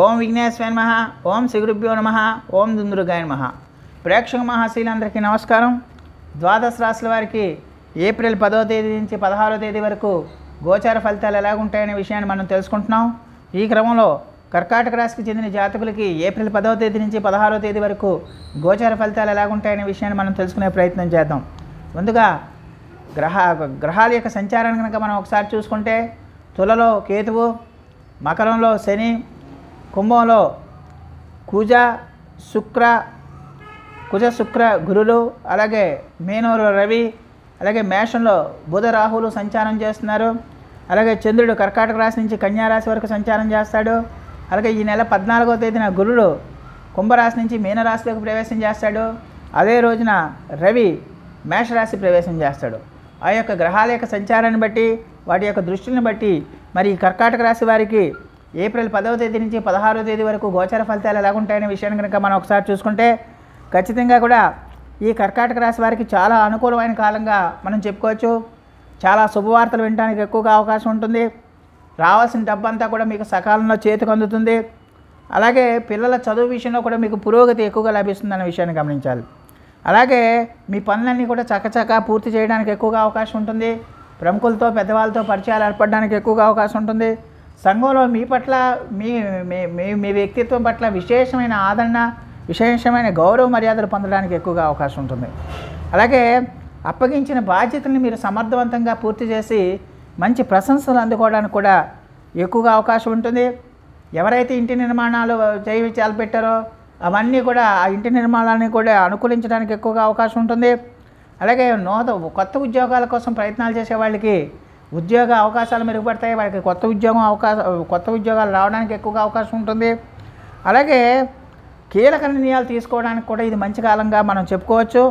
ఓం విఘ్నేశ్వర నమ ఓం శ్రీగురుభ్యో నమ ఓం దుందురుగాయ నమ ప్రేక్షక మహాశీలందరికీ నమస్కారం ద్వాదశ రాశుల వారికి ఏప్రిల్ పదో తేదీ నుంచి పదహారో తేదీ వరకు గోచార ఫలితాలు ఎలాగుంటాయనే విషయాన్ని మనం తెలుసుకుంటున్నాం ఈ క్రమంలో కర్కాటక రాశికి చెందిన జాతకులకి ఏప్రిల్ పదవ తేదీ నుంచి పదహారో తేదీ వరకు గోచార ఫలితాలు ఎలాగుంటాయనే విషయాన్ని మనం తెలుసుకునే ప్రయత్నం చేద్దాం ముందుగా గ్రహ గ్రహాల యొక్క సంచారాన్ని కనుక మనం ఒకసారి చూసుకుంటే తులలో కేతువు మకరంలో శని కుంభంలో కుజ శుక్ర కుజ శుక్ర గురులు అలాగే మేనోరు రవి అలాగే మేషంలో బుధ రాహులు సంచారం చేస్తున్నారు అలాగే చంద్రుడు కర్కాటక రాశి నుంచి కన్యారాశి వరకు సంచారం చేస్తాడు అలాగే ఈ నెల పద్నాలుగో తేదీన గురుడు కుంభరాశి నుంచి మీనరాశిలోకి ప్రవేశం చేస్తాడు అదే రోజున రవి మేషరాశి ప్రవేశం చేస్తాడు ఆ యొక్క గ్రహాల యొక్క సంచారాన్ని బట్టి వాటి యొక్క దృష్టిని బట్టి మరి కర్కాటక రాశి వారికి ఏప్రిల్ పదవ తేదీ నుంచి పదహారో తేదీ వరకు గోచర ఫలితాలు ఎలాగుంటాయనే విషయాన్ని కనుక మనం ఒకసారి చూసుకుంటే ఖచ్చితంగా కూడా ఈ కర్కాటక రాశి వారికి చాలా అనుకూలమైన కాలంగా మనం చెప్పుకోవచ్చు చాలా శుభవార్తలు వినడానికి ఎక్కువగా అవకాశం ఉంటుంది రావాల్సిన డబ్బంతా కూడా మీకు సకాలంలో చేతికి అందుతుంది అలాగే పిల్లల చదువు విషయంలో కూడా మీకు పురోగతి ఎక్కువగా లభిస్తుందనే విషయాన్ని గమనించాలి అలాగే మీ పనులన్నీ కూడా చక్కచక్క పూర్తి చేయడానికి ఎక్కువగా అవకాశం ఉంటుంది ప్రముఖులతో పెద్దవాళ్ళతో పరిచయాలు ఏర్పడడానికి ఎక్కువగా అవకాశం ఉంటుంది సంఘంలో మీ పట్ల మీ మీ మీ వ్యక్తిత్వం పట్ల విశేషమైన ఆదరణ విశేషమైన గౌరవ మర్యాదలు పొందడానికి ఎక్కువగా అవకాశం ఉంటుంది అలాగే అప్పగించిన బాధ్యతల్ని మీరు సమర్థవంతంగా పూర్తి చేసి మంచి ప్రశంసలు అందుకోవడానికి కూడా ఎక్కువగా అవకాశం ఉంటుంది ఎవరైతే ఇంటి నిర్మాణాలు చేయి పెట్టారో అవన్నీ కూడా ఆ ఇంటి నిర్మాణాన్ని కూడా అనుకూలించడానికి ఎక్కువగా అవకాశం ఉంటుంది అలాగే నూత కొత్త ఉద్యోగాల కోసం ప్రయత్నాలు చేసే వాళ్ళకి ఉద్యోగ అవకాశాలు మెరుగుపడతాయి వాళ్ళకి కొత్త ఉద్యోగం అవకాశం కొత్త ఉద్యోగాలు రావడానికి ఎక్కువగా అవకాశం ఉంటుంది అలాగే కీలక నిర్ణయాలు తీసుకోవడానికి కూడా ఇది మంచి కాలంగా మనం చెప్పుకోవచ్చు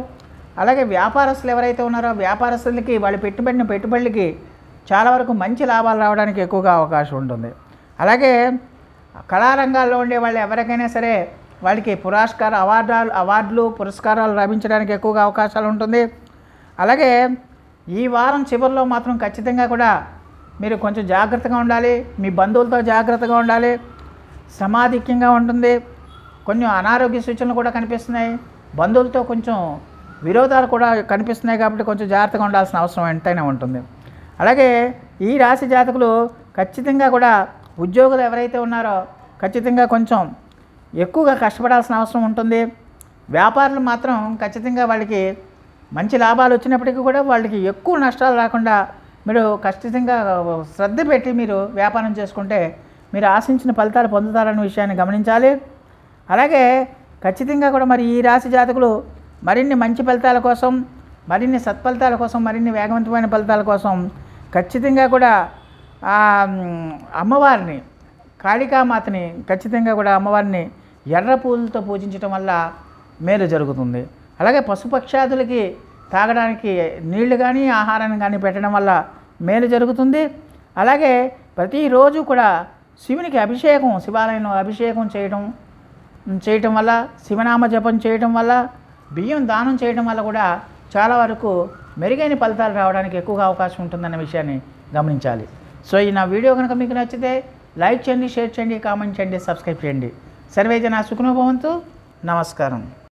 అలాగే వ్యాపారస్తులు ఎవరైతే ఉన్నారో వ్యాపారస్తులకి వాళ్ళు పెట్టుబడిన పెట్టుబడులకి చాలా వరకు మంచి లాభాలు రావడానికి ఎక్కువగా అవకాశం ఉంటుంది అలాగే కళారంగాల్లో ఉండే వాళ్ళు ఎవరికైనా సరే వాళ్ళకి పురస్కార అవార్డాలు అవార్డులు పురస్కారాలు లభించడానికి ఎక్కువగా అవకాశాలు ఉంటుంది అలాగే ఈ వారం చివరిలో మాత్రం ఖచ్చితంగా కూడా మీరు కొంచెం జాగ్రత్తగా ఉండాలి మీ బంధువులతో జాగ్రత్తగా ఉండాలి సమాధిక్యంగా ఉంటుంది కొన్ని అనారోగ్య సూచనలు కూడా కనిపిస్తున్నాయి బంధువులతో కొంచెం విరోధాలు కూడా కనిపిస్తున్నాయి కాబట్టి కొంచెం జాగ్రత్తగా ఉండాల్సిన అవసరం ఎంతైనా ఉంటుంది అలాగే ఈ రాశి జాతకులు ఖచ్చితంగా కూడా ఉద్యోగులు ఎవరైతే ఉన్నారో ఖచ్చితంగా కొంచెం ఎక్కువగా కష్టపడాల్సిన అవసరం ఉంటుంది వ్యాపారులు మాత్రం ఖచ్చితంగా వాళ్ళకి మంచి లాభాలు వచ్చినప్పటికీ కూడా వాళ్ళకి ఎక్కువ నష్టాలు రాకుండా మీరు ఖచ్చితంగా శ్రద్ధ పెట్టి మీరు వ్యాపారం చేసుకుంటే మీరు ఆశించిన ఫలితాలు పొందుతారనే విషయాన్ని గమనించాలి అలాగే ఖచ్చితంగా కూడా మరి ఈ రాశి జాతకులు మరిన్ని మంచి ఫలితాల కోసం మరిన్ని సత్ఫలితాల కోసం మరిన్ని వేగవంతమైన ఫలితాల కోసం ఖచ్చితంగా కూడా అమ్మవారిని కాళికామాతని ఖచ్చితంగా కూడా అమ్మవారిని ఎర్ర పూలతో పూజించడం వల్ల మేలు జరుగుతుంది అలాగే పశుపక్షాదులకి తాగడానికి నీళ్లు కానీ ఆహారాన్ని కానీ పెట్టడం వల్ల మేలు జరుగుతుంది అలాగే ప్రతిరోజు కూడా శివునికి అభిషేకం శివాలయంలో అభిషేకం చేయడం చేయటం వల్ల శివనామ జపం చేయటం వల్ల బియ్యం దానం చేయడం వల్ల కూడా చాలా వరకు మెరుగైన ఫలితాలు రావడానికి ఎక్కువగా అవకాశం ఉంటుందన్న విషయాన్ని గమనించాలి సో ఈ నా వీడియో కనుక మీకు నచ్చితే లైక్ చేయండి షేర్ చేయండి కామెంట్ చేయండి సబ్స్క్రైబ్ చేయండి సర్వేజన సుఖనుభవంతు నమస్కారం